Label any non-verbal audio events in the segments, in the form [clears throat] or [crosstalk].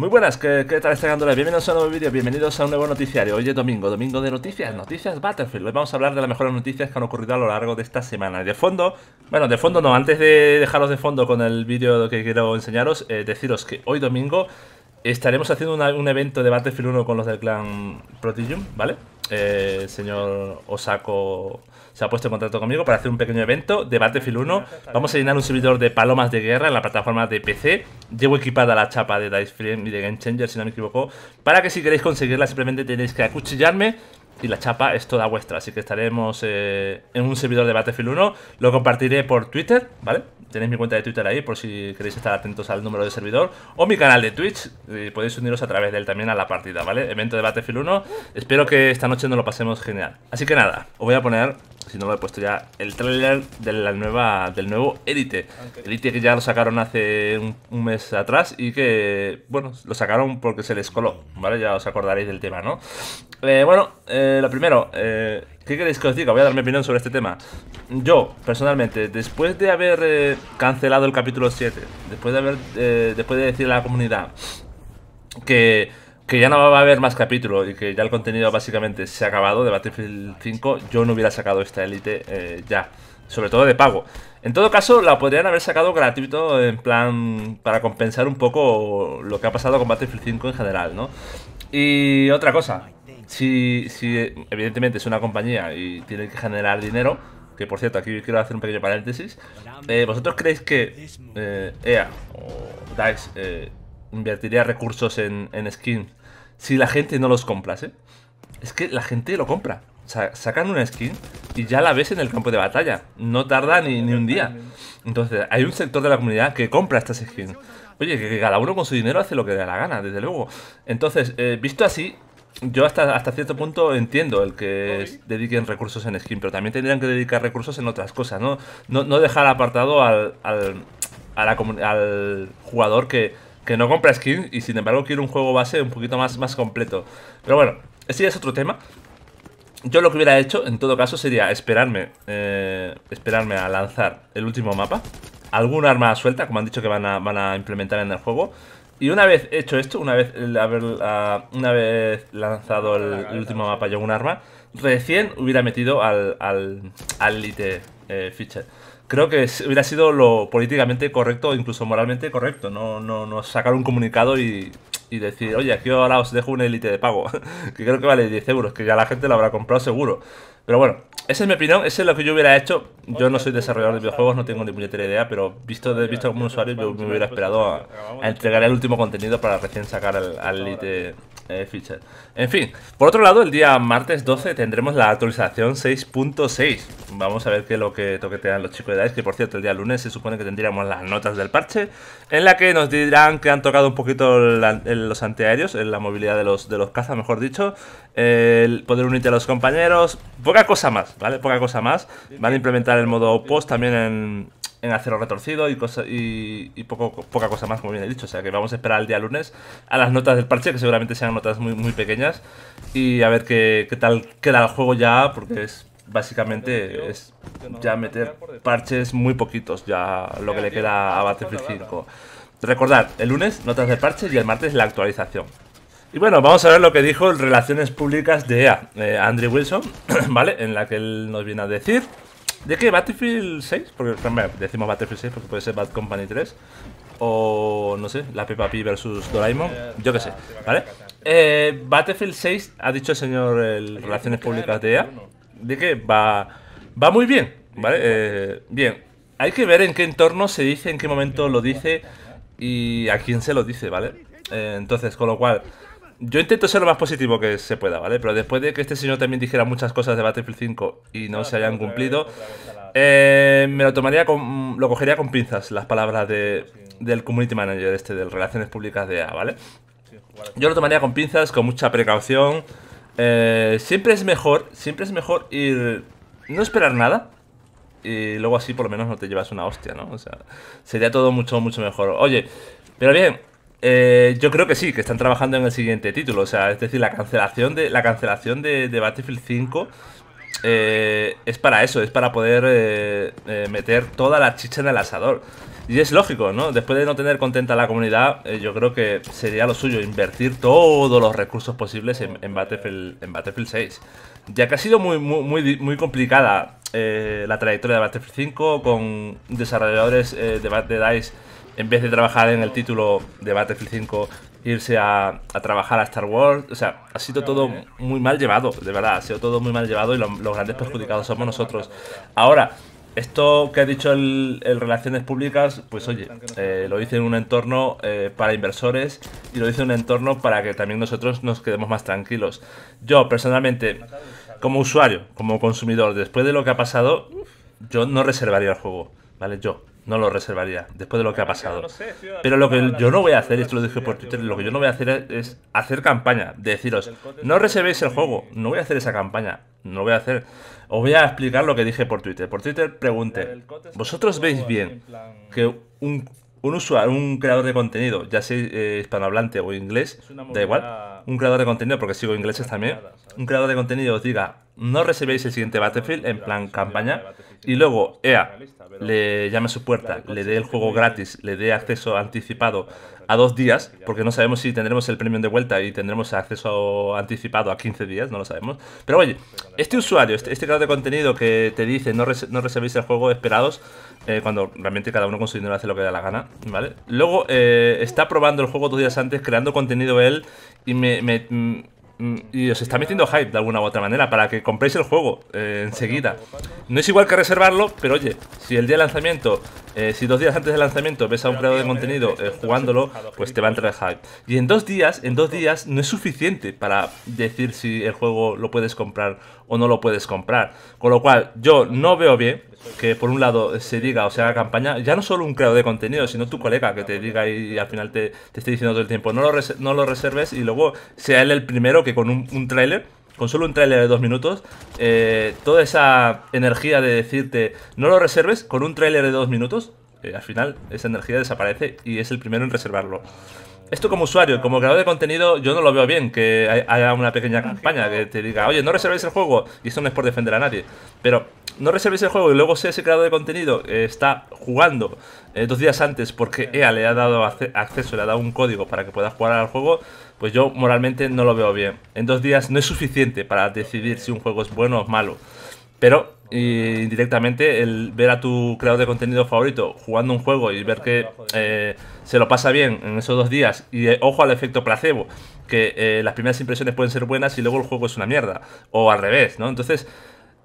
Muy buenas, ¿qué, tal estáis? Bienvenidos a un nuevo vídeo, bienvenidos a un nuevo noticiario. Hoy es domingo, domingo de noticias, noticias Battlefield. Hoy vamos a hablar de las mejores noticias que han ocurrido a lo largo de esta semana. de fondo, bueno, de fondo no, antes de dejaros de fondo con el vídeo que quiero enseñaros, eh, deciros que hoy domingo estaremos haciendo un evento de Battlefield 1 con los del clan Protegium, ¿vale? Eh, señor Osako se ha puesto en contacto conmigo para hacer un pequeño evento de Battlefield 1. Vamos a llenar un servidor de palomas de guerra en la plataforma de PC. Llevo equipada la chapa de Dice y de Game Changer, si no me equivoco. Para que si queréis conseguirla, simplemente tenéis que acuchillarme y la chapa es toda vuestra. Así que estaremos eh, en un servidor de Battlefield 1. Lo compartiré por Twitter, ¿vale? Tenéis mi cuenta de Twitter ahí por si queréis estar atentos al número de servidor. O mi canal de Twitch. podéis uniros a través de él también a la partida, ¿vale? Evento de Battlefield 1. Espero que esta noche nos lo pasemos genial. Así que nada, os voy a poner, si no lo he puesto ya, el trailer de la nueva, del nuevo Elite. EditE que ya lo sacaron hace un, mes atrás y que, bueno, lo sacaron porque se les coló, ¿vale? Ya os acordaréis del tema, ¿no? Eh, bueno, eh, eh, lo primero, eh, ¿qué queréis que os diga? Voy a dar mi opinión sobre este tema. Yo, personalmente, después de haber eh, cancelado el capítulo 7, después de haber después de decir a la comunidad que, que ya no va a haber más capítulos y que ya el contenido básicamente se ha acabado de Battlefield 5, yo no hubiera sacado esta Elite ya sobre todo de pago. En todo caso, la podrían haber sacado gratuito en plan para compensar un poco lo que ha pasado con Battlefield 5 en general, ¿no? Y otra cosa, si, si evidentemente es una compañía y tiene que generar dinero, que por cierto, aquí quiero hacer un pequeño paréntesis, eh, ¿vosotros creéis que EA eh, e o DICE eh, invertiría recursos en, skins si la gente no los comprase? Es que la gente lo compra. sacan una skin y ya la ves en el campo de batalla. No tarda ni, un día. Entonces, hay un sector de la comunidad que compra estas skins. Oye, que, cada uno con su dinero hace lo que le da la gana, desde luego. Entonces, visto así, yo hasta, hasta cierto punto entiendo el que dediquen recursos en skin, pero también tendrían que dedicar recursos en otras cosas, ¿no? No, no dejar apartado al, al, al jugador que, que, no compra skin y sin embargo quiere un juego base un poquito más, más completo. Pero bueno, ese ya es otro tema. Yo lo que hubiera hecho, en todo caso, sería esperarme, eh, esperarme a lanzar el último mapa, algún arma suelta, como han dicho que van a, van a implementar en el juego, y una vez hecho esto, una vez, haber, ah, una vez lanzado el, último mapa y un arma, recién hubiera metido al, al, al eh, Creo que hubiera sido lo políticamente correcto, incluso moralmente correcto, no, no, sacar un comunicado y, y decir, oye, aquí ahora os dejo un Elite de pago, [laughs] que creo que vale 10 euros, que ya la gente lo habrá comprado seguro. Pero bueno, esa es mi opinión, eso es lo que yo hubiera hecho. Yo no soy desarrollador de videojuegos, no tengo ni puñetera idea, pero visto, visto como un usuario, yo me hubiera esperado a, entregar el último contenido para recién sacar al Elite eh, Feature. En fin, por otro lado, el día martes 12 tendremos la actualización 6.6. Vamos a ver qué es lo que toquetean los chicos de DICE, que por cierto, el día lunes se supone que tendríamos las notas del parche, en la que nos dirán que han tocado un poquito los antiaéreos, la movilidad de los, de los cazas, mejor dicho, el poder unirte a los compañeros, poca cosa más. ¿vale? Poca cosa más. Van a implementar el modo post también en, en acero retorcido y, y, poco, poca cosa más, como bien he dicho. O sea que vamos a esperar el día lunes a las notas del parche, que seguramente sean notas muy, muy pequeñas, y a ver qué, tal queda el juego ya, porque es básicamente es ya meter parches muy poquitos, ya lo que le queda a Battlefield 5. Recordad, el lunes notas del parche y el martes la actualización. Y bueno, vamos a ver lo que dijo Relaciones Públicas de EA, eh, Andrew Wilson, [clears throat] ¿vale? En la que él nos viene a decir de que Battlefield 6, porque decimos Battlefield 6 porque puede ser Bad Company 3, o no sé, la Peppa Pig versus Doraemon, yo qué sé, ¿vale? Eh, Battlefield 6, ha dicho el señor el Relaciones Públicas de EA, de que va, va muy bien, ¿vale? Eh, bien, hay que ver en qué entorno se dice, en qué momento lo dice y a quién se lo dice, ¿vale? entonces, con lo cual... Yo intento ser lo más positivo que se pueda, ¿vale? Pero después de que este señor también dijera muchas cosas de Battlefield 5 y no, ah, se hayan cumplido, eh, me lo tomaría con, lo cogería con pinzas las palabras del community manager este, del Relaciones Públicas de A, ¿vale? Yo lo tomaría con pinzas, con mucha precaución. Eh, siempre es mejor, siempre es mejor ir, no esperar nada, y luego así por lo menos no te llevas una hostia, ¿no? O sea, sería todo mucho, mucho mejor. Oye, pero bien, eh, yo creo que sí, que están trabajando en el siguiente título. O sea, es decir, la cancelación de, la cancelación de, Battlefield 5 eh, es para eso, es para poder eh, meter toda la chicha en el asador. Y es lógico, ¿no? Después de no tener contenta la comunidad, yo creo que sería lo suyo invertir todos los recursos posibles en, Battlefield, en Battlefield 6. Ya que ha sido muy, muy, complicada la trayectoria de Battlefield 5 con desarrolladores de, de DICE en vez de trabajar en el título de Battlefield 5, irse a, trabajar a Star Wars. O sea, ha sido todo muy mal llevado, de verdad, ha sido todo muy mal llevado y los grandes perjudicados somos nosotros. Ahora, esto que ha dicho el, Relaciones Públicas, pues oye, eh, lo hice en un entorno eh, para inversores y lo dice en un entorno para que también nosotros nos quedemos más tranquilos. Yo, personalmente, como usuario, como consumidor, después de lo que ha pasado, yo no reservaría el juego, ¿vale? Yo, no lo reservaría después de lo que ha pasado. Pero lo que yo no voy a hacer, esto lo dije por Twitter, lo que yo no voy a hacer es, hacer campaña, deciros, no reservéis el juego, no voy a hacer esa campaña, no voy a hacer. Os voy a explicar lo que dije por Twitter. Por Twitter pregunté, ¿vosotros veis bien que un, un usuario, un creador de contenido, ya sea eh, hispanohablante o inglés, da igual, un creador de contenido, porque sigo ingleses también, un creador de contenido os diga, no recibéis el siguiente Battlefield en plan campaña y luego EA le llama a su puerta, le dé el juego gratis, le dé acceso anticipado a dos días, porque no sabemos si tendremos el premium de vuelta y tendremos acceso anticipado a 15 días, no lo sabemos. Pero oye, este usuario, este, este creador de contenido que te dice no, res, el juego esperados, eh, cuando realmente cada uno con su dinero hace lo que da la gana, ¿vale? Luego eh, está probando el juego dos días antes, creando contenido él y me Mm, y os está metiendo hype de alguna u otra manera para que compréis el juego eh, enseguida. No es igual que reservarlo, pero oye, si el día de lanzamiento, eh, si dos días antes del lanzamiento ves a un creador de contenido eh, jugándolo, pues te va a entrar el hype. Y en dos días, en dos días no es suficiente para decir si el juego lo puedes comprar o no lo puedes comprar. Con lo cual, yo no veo bien que por un lado se diga o se haga campaña, ya no solo un creador de contenido, sino tu colega que te diga y, al final te, te, esté diciendo todo el tiempo, no lo, no lo reserves y luego sea él el primero que con un, un tráiler con solo un tráiler de dos minutos, eh, toda esa energía de decirte no lo reserves con un tráiler de dos minutos, eh, al final esa energía desaparece y es el primero en reservarlo. Esto como usuario, como creador de contenido, yo no lo veo bien que haya una pequeña campaña que te diga, oye, no reservéis el juego, y eso no es por defender a nadie, pero no reservéis el juego y luego ese creador de contenido eh, está jugando eh, dos días antes porque EA le ha dado acceso, le ha dado un código para que pueda jugar al juego, pues yo moralmente no lo veo bien. En dos días no es suficiente para decidir si un juego es bueno o malo. Pero indirectamente el ver a tu creador de contenido favorito jugando un juego y ver que eh, se lo pasa bien en esos dos días y ojo al efecto placebo que las primeras impresiones pueden ser buenas y luego el juego es una mierda o al revés no entonces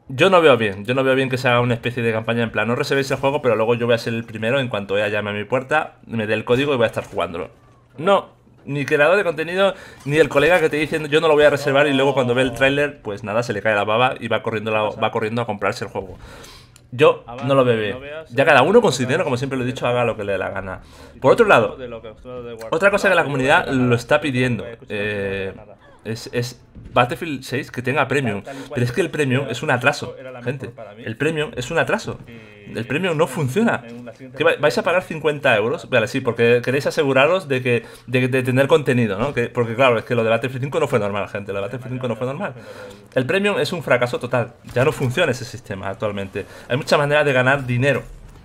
yo no veo bien, yo no veo bien que se haga una especie de campaña en plan, no reservéis el juego, pero luego yo voy a ser el primero en cuanto ella llame a mi puerta, me dé el código y voy a estar jugándolo. No, ni creador de contenido, ni el colega que te dice yo no lo voy a reservar y luego cuando ve el tráiler, pues nada, se le cae la baba y va corriendo, va corriendo a comprarse el juego. Yo ah, no lo veo Ya cada uno considera, como siempre lo he dicho, haga lo que le dé la gana. Por otro lado, otra cosa que la comunidad lo está pidiendo. Eh, es, Battlefield 6 que tenga premium. Pero es que el premium es un atraso, gente. El premium es un atraso. El premium no funciona. ¿Vais a pagar 50 euros? Vale, sí, porque queréis aseguraros de que de, tener contenido, ¿no? porque claro, es que lo de Battlefield 5 no fue normal, gente. Lo de Battlefield 5 no fue normal. El premium es un fracaso total. Ya no funciona ese sistema actualmente. Hay muchas maneras de ganar dinero.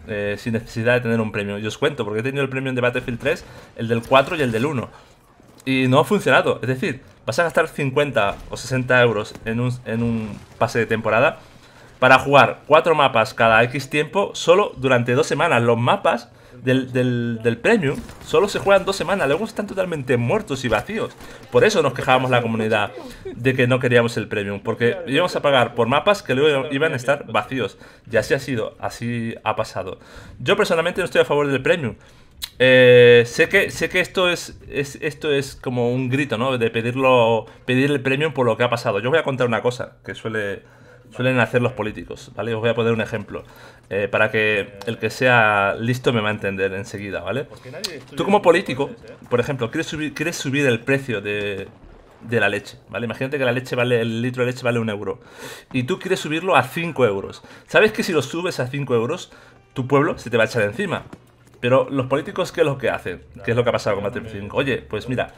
Eh, sin necesidad de tener un premio. Yo os cuento, porque he tenido el premio de Battlefield 3, el del 4 y el del 1. Y no ha funcionado. Es decir, vas a gastar 50 o 60 euros en un, pase de temporada para jugar cuatro mapas cada X tiempo solo durante 2 semanas. Los mapas del, del, del, Premium solo se juegan 2 semanas, luego están totalmente muertos y vacíos. Por eso nos quejábamos la comunidad de que no queríamos el Premium, porque íbamos a pagar por mapas que luego iban a estar vacíos. Y así ha sido, así ha pasado. Yo personalmente no estoy a favor del Premium. Eh, sé que, sé que esto, es, esto es como un grito, ¿no? De pedirlo, pedir el premio por lo que ha pasado. Yo voy a contar una cosa que suele, suelen hacer los políticos, ¿vale? Os voy a poner un ejemplo eh, para que el que sea listo me va a entender enseguida, ¿vale? Tú como político, ¿eh? por ejemplo, quieres subir, quieres subir el precio de, la leche, ¿vale? Imagínate que la leche vale, el litro de leche vale un euro y tú quieres subirlo a 5 euros. ¿Sabes que si lo subes a 5 euros, tu pueblo se te va a echar encima? Pero los políticos, ¿qué es lo que hacen? ¿Qué es lo que ha pasado con Matrix 5? Oye, pues mira,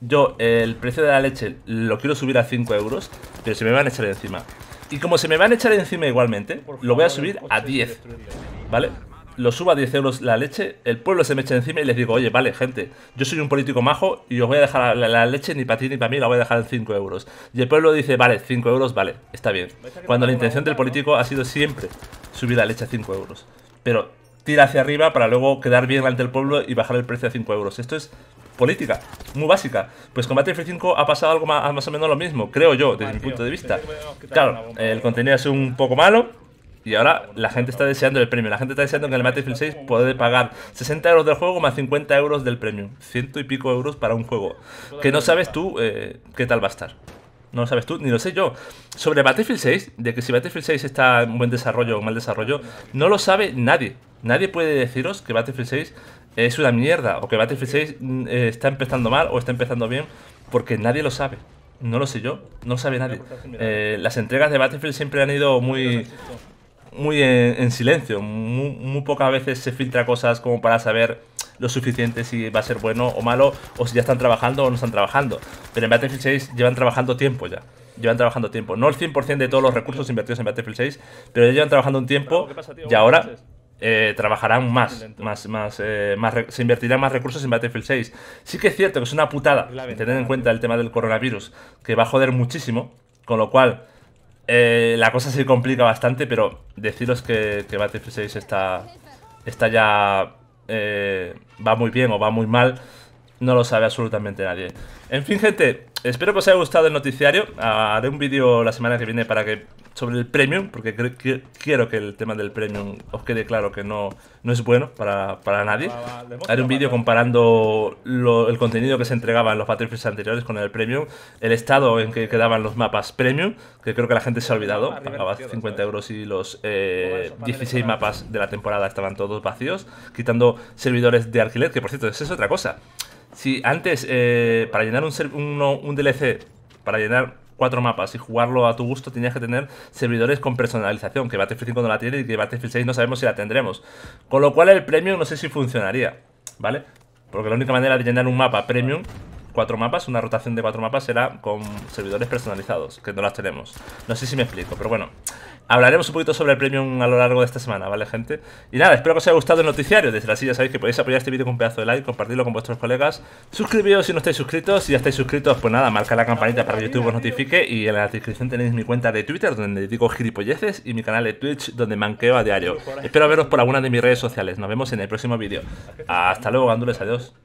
yo el precio de la leche lo quiero subir a 5 euros, pero se me van a echar encima. Y como se me van a echar encima igualmente, lo voy a subir a 10, ¿vale? Lo subo a 10 euros la leche, el pueblo se me echa encima y les digo, oye, vale, gente, yo soy un político majo y os voy a dejar la, la leche ni para ti ni para mí, la voy a dejar en 5 euros. Y el pueblo dice, vale, 5 euros, vale, está bien. Cuando la intención del político ha sido siempre subir la leche a 5 euros. Pero tira hacia arriba para luego quedar bien ante el pueblo y bajar el precio a 5 euros. Esto es política, muy básica. Pues con Battlefield 5 ha pasado algo más, o menos lo mismo, creo yo, desde mi punto de vista. Claro, el contenido es un poco malo, y ahora la gente está deseando el premio. La gente está deseando que el Battlefield 6 puede pagar 60 euros del juego más 50 euros del premio. Ciento y pico euros para un juego. Que no sabes tú eh, qué tal va a estar no lo sabes tú, ni lo sé yo. Sobre Battlefield 6, de que si Battlefield 6 está en buen desarrollo o mal desarrollo, no lo sabe nadie. Nadie puede deciros que Battlefield 6 es una mierda o que Battlefield 6 mm, eh, está empezando mal o está empezando bien, porque nadie lo sabe. No lo sé yo, no lo sabe nadie. Eh, las entregas de Battlefield siempre han ido muy muy en, silencio, muy pocas veces se filtra cosas como para saber lo suficiente si va a ser bueno o malo, o si ya están trabajando o no están trabajando. Pero en Battlefield 6 llevan trabajando tiempo ya. Llevan trabajando tiempo. No el 100% de todos los recursos invertidos en Battlefield 6, pero ya llevan trabajando un tiempo y ahora... Eh, trabajarán más, más, más, más eh, se invertirán más recursos en Battlefield 6. Sí que es cierto que es una putada tener en cuenta el tema del coronavirus, que va a joder muchísimo, con lo cual eh, la cosa se complica bastante, pero deciros que, que Battlefield 6 está, está ya eh, va muy bien o va muy mal, no lo sabe absolutamente nadie. En fin, gente, Espero que os haya gustado el noticiario. Haré un vídeo la semana que viene para que sobre el premium, porque quiero que el tema del premium os quede claro que no, no es bueno para, para nadie. Haré un vídeo comparando el contenido que se entregaba en los Battlefields anteriores con el premium, el estado en que quedaban los mapas premium, que creo que la gente se ha ah, olvidado. Pagaba 50 euros y los 16 eh, mapas de la temporada estaban todos vacíos, quitando servidores de alquiler, que por cierto, es otra cosa. Si antes, eh, para llenar un, DLC, para llenar cuatro mapas y jugarlo a tu gusto, tenías que tener servidores con personalización, que Battlefield 5 no la tiene y que Battlefield 6 no sabemos si la tendremos. Con lo cual el premium no sé si funcionaría, ¿vale? Porque la única manera de llenar un mapa premium, cuatro mapas, una rotación de cuatro mapas, será con servidores personalizados, que no las tenemos. No sé si me explico, pero bueno hablaremos un poquito sobre el Premium a lo largo de esta semana, ¿vale, gente? Y nada, espero que os haya gustado el noticiario. Desde la ya sabéis que podéis apoyar este vídeo con un pedazo de like, compartirlo con vuestros colegas. Suscribiros si no estáis suscritos. Si ya estáis suscritos, pues nada, marca la campanita para que YouTube os notifique. Y en la descripción tenéis mi cuenta de Twitter, donde digo gilipolleces, y mi canal de Twitch, donde manqueo a diario. Espero veros por alguna de mis redes sociales. Nos vemos en el próximo vídeo. Hasta luego, gándules, adiós.